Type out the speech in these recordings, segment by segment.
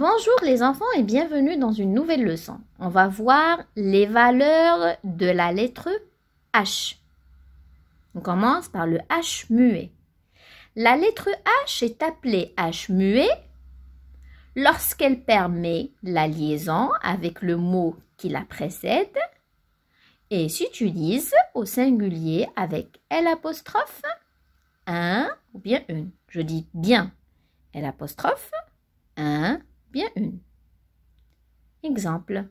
Bonjour les enfants et bienvenue dans une nouvelle leçon. On va voir les valeurs de la lettre H. On commence par le H muet. La lettre H est appelée H muet lorsqu'elle permet la liaison avec le mot qui la précède et s'utilise au singulier avec L un ou bien une. Je dis bien L apostrophe un une. Exemple.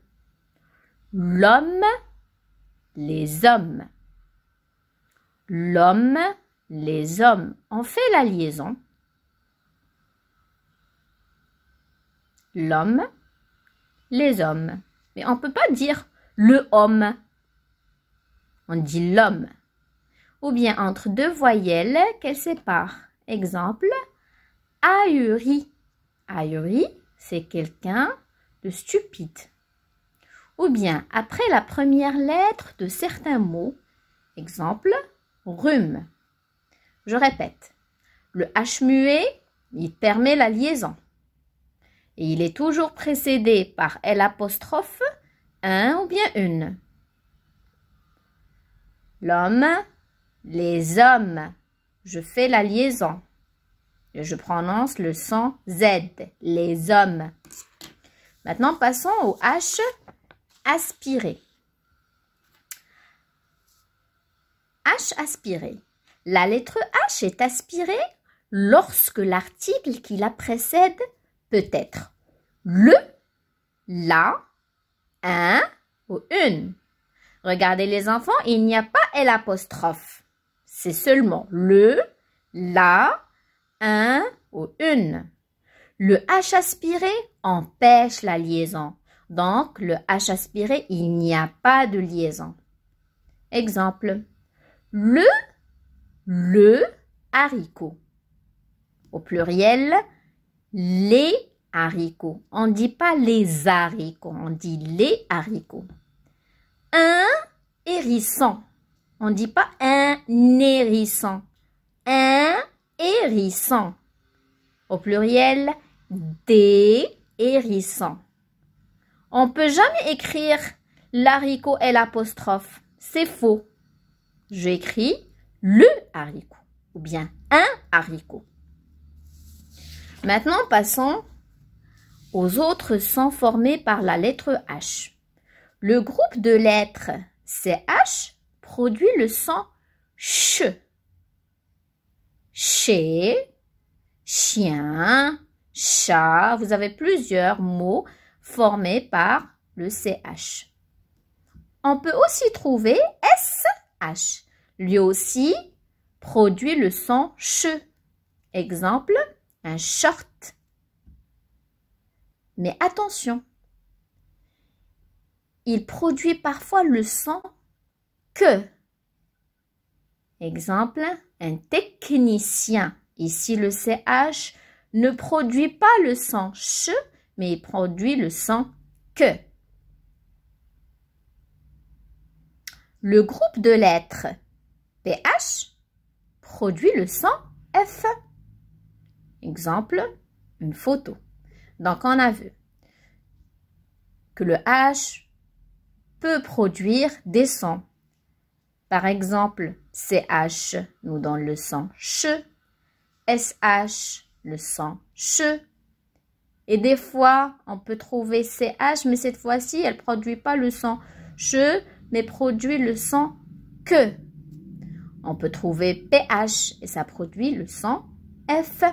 L'homme, les hommes. L'homme, les hommes. On fait la liaison. L'homme, les hommes. Mais on peut pas dire le homme. On dit l'homme. Ou bien entre deux voyelles qu'elles sépare Exemple, auri auri c'est quelqu'un de stupide. Ou bien après la première lettre de certains mots, exemple, rhume. Je répète, le H muet, il permet la liaison. Et il est toujours précédé par L apostrophe, un ou bien une. L'homme, les hommes. Je fais la liaison. Je prononce le son Z, les hommes. Maintenant, passons au H aspiré. H aspiré. La lettre H est aspirée lorsque l'article qui la précède peut être le, la, un ou une. Regardez les enfants, il n'y a pas l'apostrophe. C'est seulement le, la, un ou une. Le H aspiré empêche la liaison. Donc, le H aspiré, il n'y a pas de liaison. Exemple. Le, le haricot. Au pluriel, les haricots. On ne dit pas les haricots, on dit les haricots. Un hérisson. On ne dit pas un hérisson. Un hérissant, Au pluriel, des hérissant On peut jamais écrire l'haricot et l'apostrophe. C'est faux. J'écris le haricot ou bien un haricot. Maintenant, passons aux autres sons formés par la lettre H. Le groupe de lettres CH produit le son ch chien, chat. Vous avez plusieurs mots formés par le CH. On peut aussi trouver SH. Lui aussi produit le son CHE. Exemple, un short. Mais attention, il produit parfois le son que. Exemple, un technicien. Ici, le CH ne produit pas le son ch, mais il produit le son que. Le groupe de lettres PH produit le son F. Exemple, une photo. Donc, on a vu que le H peut produire des sons. Par exemple, CH nous donne le sang ch, SH le sang ch. Et des fois, on peut trouver CH, mais cette fois-ci, elle ne produit pas le sang ch, mais produit le sang que. On peut trouver PH et ça produit le sang F.